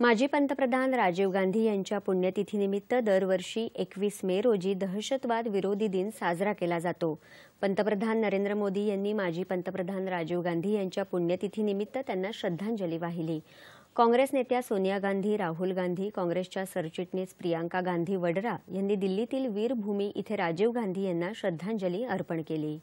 माजी पंतप्रधान राजीव गांधी यांच्या पुण्यतिथीनिमित्त दरवर्षी एकवीस मे रोजी दहशतवाद विरोधी दिन साजरा केला जातो पंतप्रधान नरेंद्र मोदी यांनी माजी पंतप्रधान राजीव गांधी यांच्या पुण्यतिथीनिमित्त त्यांना श्रद्धांजली वाहिली काँग्रेस नेत्या सोनिया गांधी राहुल गांधी काँग्रेसच्या सरचिटणीस प्रियांका गांधी वडरा यांनी दिल्लीतील वीरभूमी इथे राजीव गांधी यांना श्रद्धांजली अर्पण केली